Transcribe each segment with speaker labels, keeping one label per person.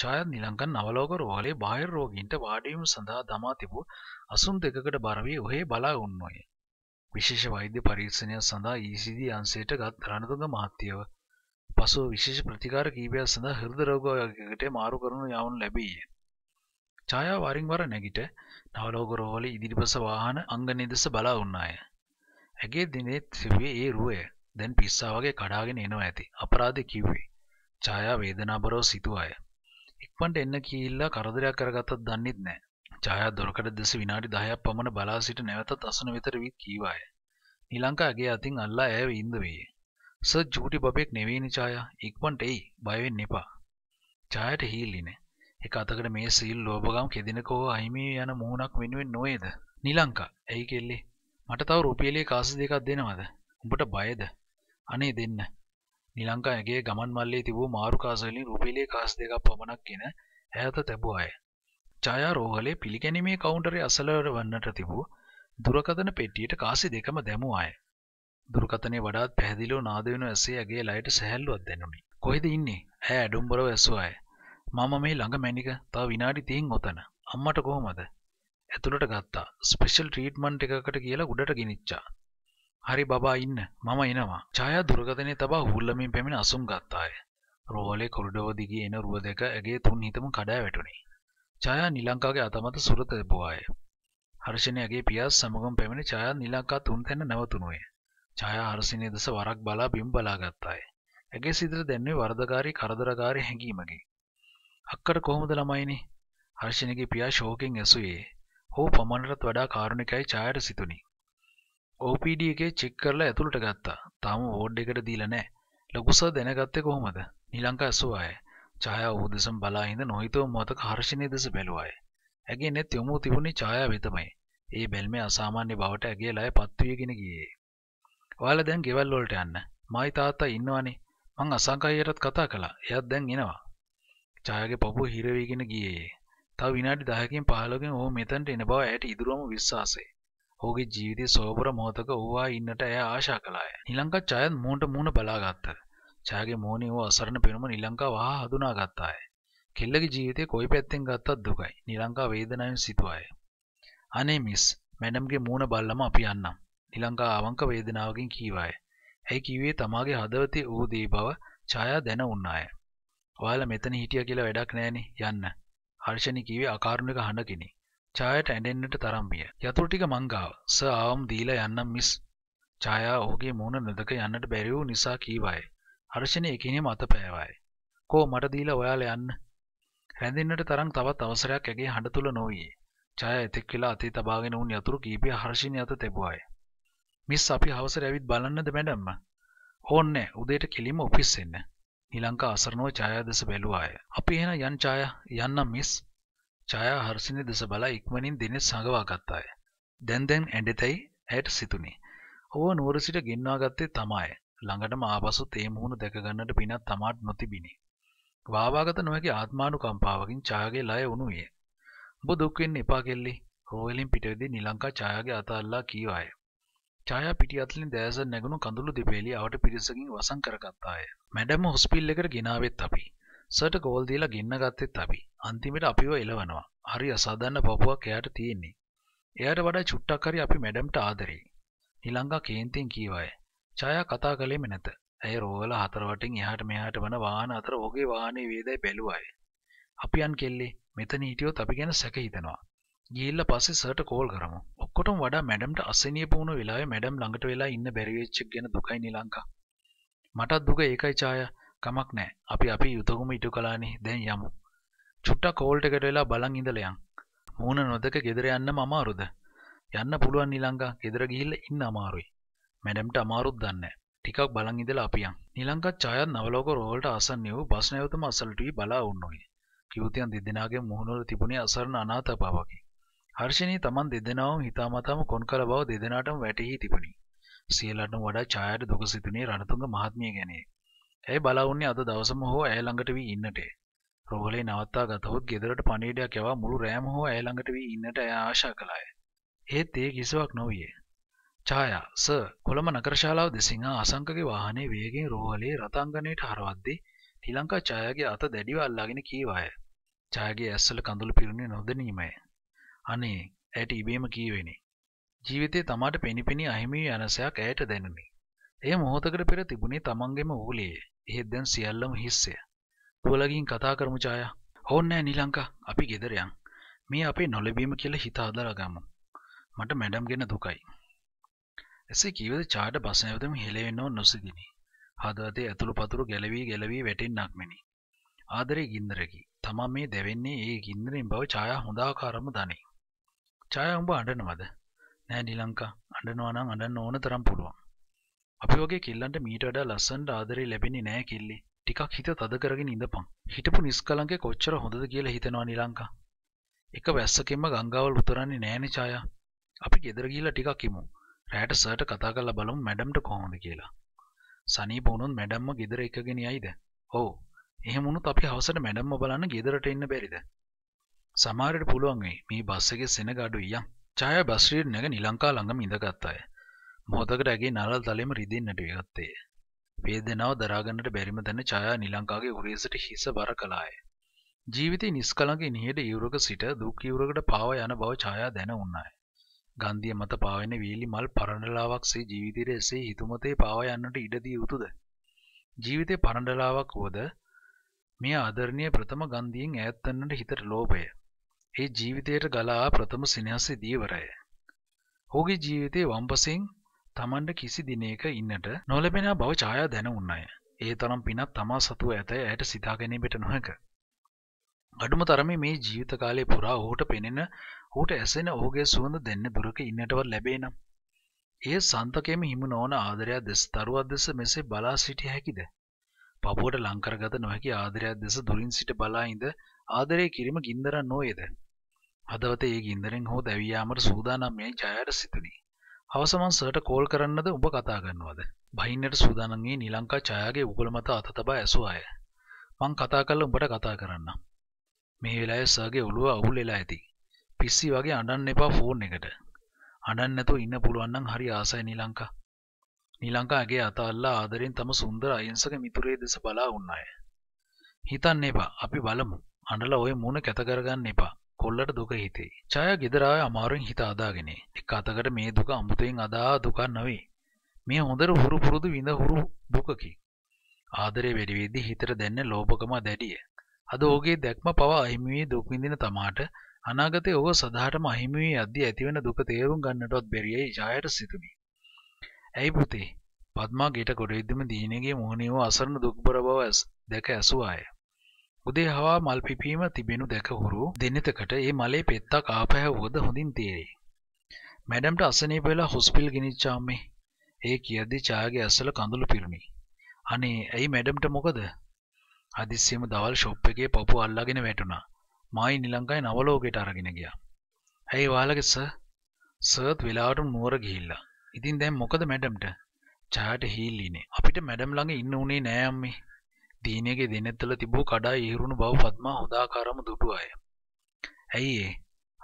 Speaker 1: චායත් නිලංකන් නවලෝක රෝහලේ බාහිර රෝගීන්ට වාඩිවීම සඳහා දමා තිබූ අසුන් දෙකකට බර වී ඔහේ බලා උන්නෝය. විශේෂ වෛද්‍ය පරීක්ෂණයක් සඳහා ECG අංශයට ගත් රණතුංග මහත්තයව පසුව විශේෂ ප්‍රතිකාර කිහිපයක් සඳහා හෘද රෝග වර්ගයකට මාරු කරනු යවනු ලැබීය. ඡායා වරින් වර නැගිට නවලෝක රෝහලේ ඉදිරිපස වාහන අංගනේ දෙස බලා උන්නාය. ඇගේ දිනේ තිබේ ඒ රුවේ දැන් පිස්සා වගේ කඩාගෙන එනවා ඇති. අපරාධ කිව්වේ. ඡායා වේදනාබරව සිටුවාය. ඉක්මනට එන්න කියලා කරදරයක් කරගත්තත් දන්නෙත් නෑ. ඡායා දොරකඩ දෙස විනාඩි 10ක් පමණ බලා සිට නැවතත් අසන වෙතට වී කීවාය. නිලංකා ඇගේ අතින් අල්ලා ඇයව ඉන්ද වේය. සර් ජූටි බබෙක් නෙවෙයිනේ ඡායා. ඉක්මනට එයි. බය වෙන්න එපා. ඡායට හීල්ලිනේ. එක අතකට මේ සීල් ලෝභකම් කෙදිනකෝ අහිමි යන මූණක් වෙනුවෙන් නොවේද? නිලංකා ඇයි කෙල්ලේ? මට තව රුපියලේ කාසි දෙකක් දෙනවද? උඹට බයද? අනේ දෙන්න. නිලංකායගේ ගමන් මල්ලේ තිබූ මාරුකාසලින් රුපිලේ කාස් දෙකක් පමණක් ගෙන ඇත තැබුවාය. ජයාරෝහලේ පිළිගැනීමේ කවුන්ටරේ අසලවර වන්නට තිබූ දුරකතන පෙට්ටියට කාසි දෙකම දැමුවාය. දුරකතනේ වඩාත් පැහැදිලිව නාද වෙන ඇසේ ඇගේ ලයට සැහැල්ලුවක් දැනුනි. කොහෙද ඉන්නේ? ඈ ඇඩුම්බරව ඇසුවාය. මම මේ ළඟ මැනික තව විනාඩි 30 ඔතන. අම්මට කොහොමද? ඇතුළට ගත්තා. ස්පෙෂල් ට්‍රීට්මන්ට් එකකට කියලා උඩට ගෙනිච්චා. හරි බබා ඉන්න මම එනවා. ඡායා දුර්ගතනේ තබා හුල්ලමින් පැමිණ අසුම් ගත්තාය. රෝහලේ කොරිඩෝව දිගේ එන රුව දෙක ඇගේ තුන් හිතම කඩා වැටුණි. ඡායා නිලංකාගේ අතමත සුරත දෙපුවාය. හර්ෂණයගේ පියා සමගම පැමිණ ඡායා නිලංකා තුන් තැන නැවතුණුය. ඡායා හර්ෂණයේ දෙස වරක් බලා බිම් බලාගත්තාය. ඇගේ සිතට දැනුනේ වරදකාරී කරදරකාරී හැඟීමකි. අක්කට කොහොමද ළමයිනේ? හර්ෂණයගේ පියා ශෝකෙන් ඇසුවේ. "හෝ පමණටත් වඩා කාරුණිකයි ඡායාට සිතුණි." ඕපඩ එකේ චෙක් කරලා ඇතුළට ගත්තා තාම ෝඩ් එකට දීලනෑ ලොකුස දෙනගත්තේ කොහොමද නිලංකා ඇසුවාය චාය උදෙසම් බලාහිද නොහිතව මොතක හර්ෂණය දෙස බැලුවාය ඇගේ නෙත් යොමූ තිබුණි චාය වෙතමයි ඒ බැල්මේ අසාමාන්‍ය බවට ඇගේ ලය පත්වයගෙන ගියේ වාල දැන් ගෙවල් වලට යන්න මයි තාත්තා ඉන්නවානේ මං අසංකයියටත් කතා කළා එයත් දැන් එනවා චායගේ පපු හිරවීගෙන ගියේ තව විනාඩි දහකින් පහලකින් ඕ මෙතැන්ට එන බව ඇයට ඉදුරුවම විශ්වාසේ හෝගේ ජීවිතයේ සෝබර මොහොතක ඕවා ඉන්නට ඇය ආශා කළාය. නිලංකා ඡයත් මූණට මූණ බලාගත්තා. ඡයගේ මෝනේ වූ අසරණ පෙනුම නිලංකා වහා හඳුනාගත්තාය. කෙල්ලගේ ජීවිතේ කොයි පැත්තෙන් ගත්තත් දුකයි. නිලංකා වේදනාවෙන් සිතුවාය. අනේ මිස්, මැඩම්ගේ මූණ බල්ලම අපි යන්නම්. නිලංකා අවංක වේදනාවකින් කීවාය. ඇයි කිව්වේ තමාගේ හදවතේ ඌ දේ බව ඡයා දැන උන්නාය. ඔයාලා මෙතන හිටියා කියලා වැඩක් නෑනේ යන්න. හර්ෂණි කිව්වේ අකාරුණික හඬකිනි. ඡායට ඇඬෙන්නට තරම් විය. යතුරු ටික මං ගාව. "සර් ආවම දීලා යන්නම් මිස්." ඡායා ඔහුගේ මූණ නොදක යන්නට බැරි වූ නිසා කීවායි. හර්ෂණේ එකිනෙම අතපෑවායි. "කෝ මට දීලා ඔයාලා යන්න." රැඳෙන්නට තරම් තවත් අවසරයක් ඇගේ හඬ තුල නොවියේ. ඡායා එතෙක් වෙලා අතේ තබාගෙන වුන් යතුරු කීපය හර්ෂිනී අත තැබුවායි. "මිස් අපි හවසට ඇවිත් බලන්නද මැඩම්ම?" "ඕන්නේ උදේට කෙලින්ම ඔෆිස් එන්න." නිලංකා අසරණව ඡායා දෙස බැලුවාය. "අපි එහෙනම් යන් ඡායා යන්නම් මිස්." ඡායා හර්ෂිනි දෙස බලා ඉක්මනින් දිනෙත් සඟවා ගත්තාය. දැන් දැන් ඇඬෙතැයි ඇයට සිතුණි. ඔව නුවර සිට ගෙන්වා ගත්තේ තමාය. ළඟටම ආපසුත් ඒ මුහුණ දැක ගන්නට පිනක් තමාට නොතිබිනි. වාවාගත නොහැකි ආත්මානුකම්පාවකින් ඡායාගේ ලය වුණු විය. "ඔබ දුක් වෙන්න එපා කෙල්ලි." රෝහලින් පිටවෙදී නිලංකා ඡායාගේ අත අල්ලා කීවාය. ඡායා පිටි අතලින් දැස නැගුණු කඳුළු දෙපෙළි අවට පිරිසකින් වසන් කරගත්තාය. "මැඩම් හොස්පිටල් එකට ගෙනාවෙත් අපි. සට ගෝල් දීලා ගින්න ගත්තෙත් අපි අන්තිමට අපිව එලවනවා හරි අසාධන්න පපුුවක් එයාට තියෙන්නේ එයට වඩා චුට්ටක් හරි අපි මැඩම්ට ආදරේ නිලංගා කේන්තිෙන් කීවය චයා කතා කළේම නැත ඇය රෝල හතරවටින් එහට මෙහට වන වාන අතර ඔගේ වානේ වේදයි බැලුවයි අපි අන් කෙල්ලේ මෙතන හිටියෝ අපි ගැන සැකහිතෙනවා ගිල්ල පස්සේ සට කෝල් කරමු ඔක්කොටම වඩා මැඩම්ට අසනය පුුණු වෙලා මැඩම් ළඟට වෙලා ඉන්න බැරිවෙච්චක් ගැන දුකයි නිලංකා මටත් දුක ඒකයි චාය කමක් නෑ අපි අපි යුතුකුම ඉටු කලානේ දැන් යමු චුට්ටක් කෝල්ට එකට වෙලා බලන් ඉඳලයන් මූුණ නොදක ගෙදර යන්නම අමාරුද යන්න පුළුවන් නිලංගා ගෙදර ගිහිල්ල ඉන්න අමාරුයි මැඩම්ට අමාරුත් දන්න ටිකක් බලන් ඉඳලා අපියන් නිලංකත් චායත් නවලෝක රෝල්ට අසන්න වූ බස් නැවතම අසල්ටී බලා උන්නුයි යුතියන් දෙදෙනගේ මුහුණුර තිබුණේ අසරණ අනාත පාවකි හර්ෂණී තමන් දෙදෙනවම හිතාමතාම කොන් කල බව දෙදෙනටම වැටහි තිබුණි සියලටම වඩා චායට දුක සිතුනේ රණතුංග මහත්මිය ගැනේ ඇයි බලවන්නේ අද දවසම හෝ ඇය ළඟට වී ඉන්නට. රෝහලේ නවත්තා ගතහොත් ගෙදරට පණිවිඩයක් යවා මුළු රෑම හෝ ඇය ළඟට වී ඉන්නට ඇය ආශා කළාය. ඒත් ඒ කිසිවක් නොවිය. ඡායා සර් කොළඹ නගරශාලාව දෙසින් ආසංකගේ වාහනේ වේගෙන් රෝහලේ රථාංගණයට හරවද්දී ටිලංකා ඡායාගේ අත දැඩිව අල්ලාගෙන කීවාය. ඡායාගේ ඇස්වල කඳුළු පිරුණේ නොදැනීමය. අනේ ඇයට ඉබේම කීවෙනි. ජීවිතේ තමාට පෙනිපෙනී අහිමි යනසයක් ඇයට දැනුනි. එය මොහොතකට පෙර තිබුණේ තමන්ගෙම ඌලයේ. එහෙත් දැන් සියල්ලම හිස්සය. තුවලගින් කතා කරමු ඡායා. ඕන්නෑ නිලංකා අපි ගෙදර යන්. මේ අපේ නොලැබීම කියලා හිත හදලා ගමු. මට මැඩම් ගැන දුකයි. එසේ කීවද චාට බස් නැවතම හෙලෙවෙන්නව නොසිතිනි. හදවතේ ඇතුළු පතුරු ගැලවි ගැලවි වැටෙන්නක් මෙනි. ආදරේ ගින්දරකි. තමා මේ දැවෙන්නේ ඒ ගින්දරෙන් බව ඡායා හොඳාකාරම දනේ. ඡායා උඹ අඬනවද? නෑ නිලංකා. අඬනවා නම් අඬන්න ඕන තරම් පුළුවන්. අපි වගේ කෙල්ලන්ට මීට වඩා ලස්සන්ට ආදරේ ලැබෙන්නේ නෑ කෙල්ලේ. ටිකක් හිත තද කරගෙන ඉඳපන්. හිටපු නිස්කලංකේ කොච්චර හොඳද කියලා හිතනවා නිලංකා. එක වැස්සකින්ම ගංගාවල් උතරන්නේ නෑනේ ඡායා. අපි ගෙදර ගිහිල්ලා ටිකක් ඉමු. රැයට සර්ට කතා කරලා බලමු මැඩම්ට කොහොමද කියලා. සනීප වුණොත් මැඩම්ම ගෙදර එකගෙන යයිද? ඔව්. එහෙම වුණොත් අපි හවසට මැඩම්ම බලන්න ගෙදරට එන්න බැරිද? සමහරට පුළුවන් වෙයි. මේ බස් එකේ සෙනග අඩුයි යන්. ඡායා බස් රේඩ් නැග නිලංකා ළඟම ඉඳගත් අය. මොහොතකට ඇගේ නරල් තලෙම රිදින්නට විගත්තේ. වේදනාව දරාගන්නට බැරිම තැන ඡායා නිලංකාගේ උරේසට හිස බර කළාය. ජීවිතේ නිස්කලංක ඉනිහෙට යුරක සිට දුක් යුරකට පාව යන බව ඡායා දැන උන්නාය. ගන්ධිය මත පාවෙන වීලි මල් පරණලාවක්සේ ජීවිතයේ එසේ හිතුමතේ පාව යන්නට ඉඩ දී යුතුයද? ජීවිතේ පරණලාවක් වුවද මේ ආදරණීය ප්‍රථම ගන්ධියෙන් ඈත් වෙන්නට හිතට ලෝභය. ඒ ජීවිතයට ගලා ප්‍රථම සිනහසේ දීවරය. ඔහුගේ ජීවිතයේ වම්පසින් තමන්ට කිසි දිනයක ඉන්නට නොලබෙන බව ඡායා දැන උන්නය. ඒ තරම් පිනත් තමා සතුව ඇත ඇයට සිතා ගැනීමට නොහැක. අඩුම තරමේ මේ ජීවිත කාලය පුරා ඔහුට පෙනෙන ඔහුට ඇසෙන ඔහුගේ සුවඳ දෙන්න දුරක ඉන්නටවත් ලැබේ නම්. ඒ සන්තකයම හිමි නොවන ආදරයක් දෙස තරුවක් දෙස මෙසේ බලා සිටිය හැකිද? පපුවට ලංකරගත නොහැකි ආදරයක් දෙස දුරින් සිට බලා ඉඳ ආදරය කිරීම ගින්දරක් නොවේද? හදවතේ ඒ ගින්දරෙන් හෝ දැවී යාමට සූදානම් යයි ඡායාට සිතුණි. හවසමන් සට කෝල් කරන්නද උඹ කතා ගන්නවද බහින්නට සූදානන්ගේ නිලංකා ඡායාගේ උගල මත අත තබා ඇසූ අය මං කතා කරලා උඹට කතා කරන්න මේ වෙලාවේ සර්ගේ ඔළුව අවුල් වෙලා ඇති පිස්සි වගේ අඬන්න එපා ෆෝන් එකට අඩන් නැතුව ඉන්න පුළුවන්නම් හරි ආසයි නිලංකා. නිලංකාගේ අතල්ලා ආදරෙන් තම සුන්දර අයිංසක මිතුරේ දෙස බලා උන්න අය. හිතන්න එපා අපි බලමු අඩල ඔය මුණ කැතකරගන්න එපා කොල්ලට දුක හිතේ. ඡාය ගෙදර ආය අමාරුවෙන් හිත අදාගෙන. එක අතකට මේ දුක අමුතෙන් අදා දුක නෙවෙයි. මේ හොඳට හුරු පුරුදු විඳ හුරු දුකකි. ආදරේ වැඩි වෙද්දී හිතට දැනෙන ලෝභකම දැඩිය. අද ඔහුගේ දැක්ම පවා අහිමි වී දුක් විඳින තමාට අනාගතයේ ඔහු සදාටම අහිමි වී යද්දී ඇතිවන දුක තේරුම් ගන්නටවත් බැරියයි ඡායට සිතුනි. ඇයි පුතේ? පద్මා ගෙට ගොඩෙද්දිම දීනගේ මොහොනේ වූ අසරණ දුක් බර බව දැක ඇසුවාය. උදේ හවා මල් පිපීම තිබෙනු දැකහුරු දෙනෙතකට ඒ මලේ පෙත්තක් ආපැහැවුවද හොඳින් තේරේ. මැඩම්ට අසනීප වෙලා හොස්පිල් ගෙනිච්චාම්මේ. ඒ කියද්දි ඡායාගේ ඇස්වල කඳුළු පිරුණි. අනේ ඇයි මැඩම්ට මොකද? හදිස්සියම දවල් ෂොප් එකේ පපුව අල්ලගෙන වැටුණා. මායි නිලංගයි නවලෝකයට අරගෙන ගියා. ඇයි ඔයාලගේ සර්? සර්ත් වෙලාවට නුවර ගිහිල්ලා. ඉතින් දැන් මොකද මැඩම්ට? ඡායාට හීල්ලිනේ. අපිට මැඩම් ළඟ ඉන්න උනේ නෑ අම්මේ. පීනගේ දෙනෙත්තල තිබූ කඩා ඉහරුණු බව පත්මා හොදාකාරම දුටු අය. ඇයි ඒ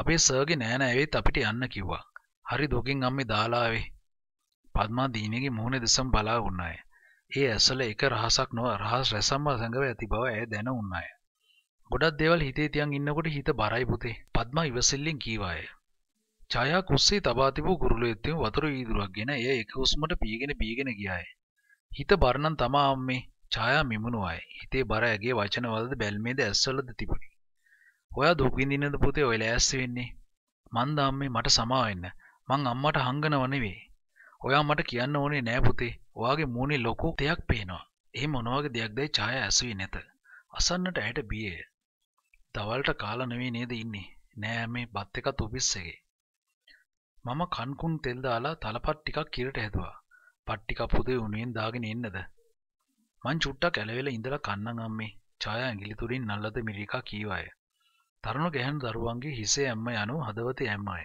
Speaker 1: අපේ සර්ගෙ නෑන ඇවෙත් අපිට යන්න කිව්වා. හරි දොකින් අම්මි දාලාවේ. පත්මා දීනගේ මුහුණ දෙසම් බලා උන්නාය. ඒ ඇසල එක රහසක් නොව රහස් රැසම්ම සඟව ඇති බව ඇය දැන උන්නාය. ගොඩක් දේවල් හිතේ තියන් ඉන්නකොට හිත බරයි පුතේ. පත්මා ඉවසිල්ලෙන් කීවාය. ඡායා කුස්සේ තබා තිබූ කුරුළුවෙත්තු වතුර වීදුරක් ගෙන එය එක හුස්මට පීගෙන බීගෙන ගියාය. හිත බරනම් තමා අම්මේ ඡායා මිමුණුවයි. හිතේ බර ඇගේ වචනවලද බැල්මේද ඇස්වලද තිබුණි. ඔයා දුක් විඳින්නද පුතේ ඔය ලෑස්ති වෙන්නේ? මං දාම්මේ මට සමා වෙන්න. මං අම්මට හංගනව නෙවෙයි. ඔයා මට කියන්න ඕනේ නෑ පුතේ. ඔයාගේ මූණේ ලොකු දෙයක් පේනවා. එහෙම මොනවාගේ දෙයක්දයි ඡායා ඇසුවේ නැත. අසන්නට ඇයට බියය. දවල්ට කාලා නෙවෙයි නේද ඉන්නේ. නෑ මේ බත් එකත් ඔෆිස් එකේ. මම කන්කුන් තෙල් දාලා තලපත් ටිකක් කිරට හැදුවා. පත් ටිකක් පුතේ උණුවෙන් දාගෙන එන්නද? මං චුට්ටක් ඇලවෙලා ඉඳලා කන්නන් අම්මේ ඡායා ඇඟිලි තුලින් නල්ලද මිරිකා කීවාය. තරුණ ගැහැණු දරුවන්ගේ හිසේ ඇම්ම යනු හදවතේ ඇම්මය.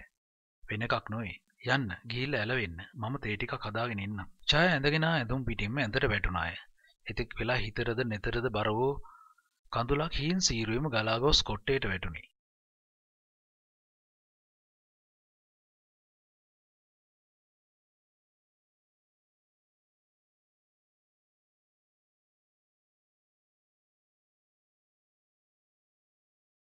Speaker 1: වෙනකක් නොවේ. යන්න ගිහිල්ලා ඇලවෙන්න මම තේ ටිකක් හදාගෙන ඉන්නම්. ඡායා ඇඳගෙන ඇඳුම් පිටින්ම ඇඳට වැටුණාය. එතෙක් වෙලා හිතරද නෙතරද බර වූ කඳුලක් හීන් සීරුවෙම ගලා ගොස් කොට්ටේට වැටුණි.